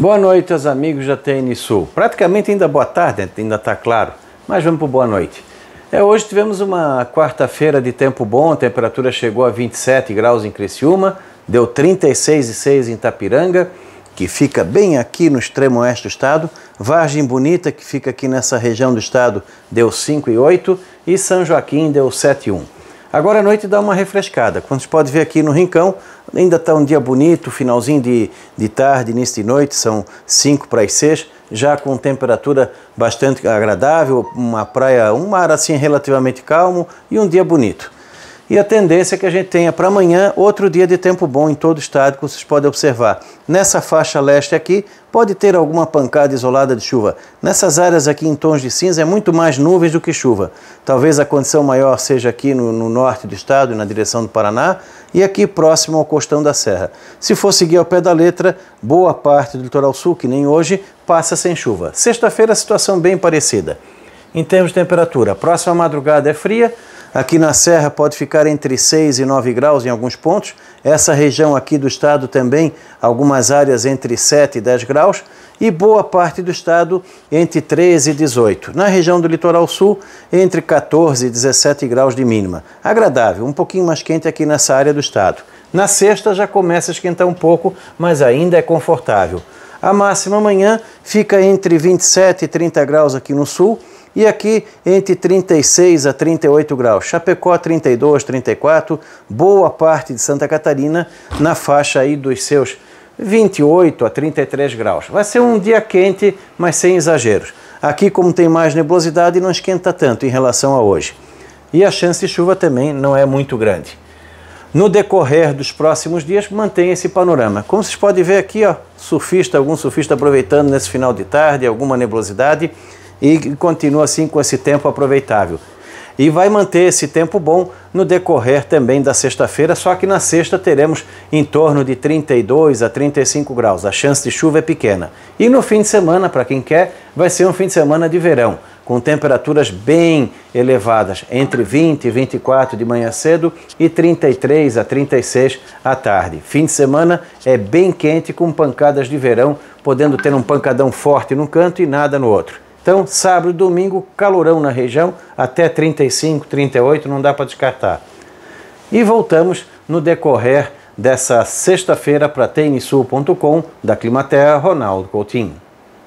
Boa noite os amigos da TN Sul. Praticamente ainda boa tarde, ainda está claro, mas vamos para boa noite. É, hoje tivemos uma quarta-feira de tempo bom, a temperatura chegou a 27 graus em Criciúma, deu 36,6 em Itapiranga, que fica bem aqui no extremo oeste do estado, Vargem Bonita, que fica aqui nessa região do estado, deu 5,8 e São Joaquim deu 7,1. Agora à é noite dá uma refrescada. Quando você pode ver aqui no Rincão, ainda está um dia bonito, finalzinho de, de tarde, início de noite, são 5 para as 6, já com temperatura bastante agradável, uma praia, um mar assim relativamente calmo e um dia bonito. E a tendência é que a gente tenha para amanhã outro dia de tempo bom em todo o estado, que vocês podem observar. Nessa faixa leste aqui, pode ter alguma pancada isolada de chuva. Nessas áreas aqui em tons de cinza, é muito mais nuvens do que chuva. Talvez a condição maior seja aqui no, no norte do estado, na direção do Paraná, e aqui próximo ao costão da serra. Se for seguir ao pé da letra, boa parte do litoral sul, que nem hoje, passa sem chuva. Sexta-feira, a situação bem parecida. Em termos de temperatura, próxima madrugada é fria, Aqui na Serra pode ficar entre 6 e 9 graus em alguns pontos. Essa região aqui do estado também, algumas áreas entre 7 e 10 graus. E boa parte do estado entre 13 e 18. Na região do litoral sul, entre 14 e 17 graus de mínima. Agradável, um pouquinho mais quente aqui nessa área do estado. Na sexta já começa a esquentar um pouco, mas ainda é confortável. A máxima amanhã fica entre 27 e 30 graus aqui no sul e aqui entre 36 a 38 graus. Chapecó 32, 34, boa parte de Santa Catarina na faixa aí dos seus 28 a 33 graus. Vai ser um dia quente, mas sem exageros. Aqui, como tem mais nebulosidade, não esquenta tanto em relação a hoje. E a chance de chuva também não é muito grande. No decorrer dos próximos dias, mantém esse panorama. Como vocês podem ver aqui, ó, surfista, algum surfista aproveitando nesse final de tarde, alguma nebulosidade e continua assim com esse tempo aproveitável. E vai manter esse tempo bom no decorrer também da sexta-feira, só que na sexta teremos em torno de 32 a 35 graus. A chance de chuva é pequena. E no fim de semana, para quem quer, vai ser um fim de semana de verão, com temperaturas bem elevadas, entre 20 e 24 de manhã cedo e 33 a 36 à tarde. Fim de semana é bem quente com pancadas de verão, podendo ter um pancadão forte num canto e nada no outro. Então, sábado e domingo, calorão na região, até 35, 38, não dá para descartar. E voltamos no decorrer dessa sexta-feira para tenisul.com da Climaterra, Ronaldo Coutinho.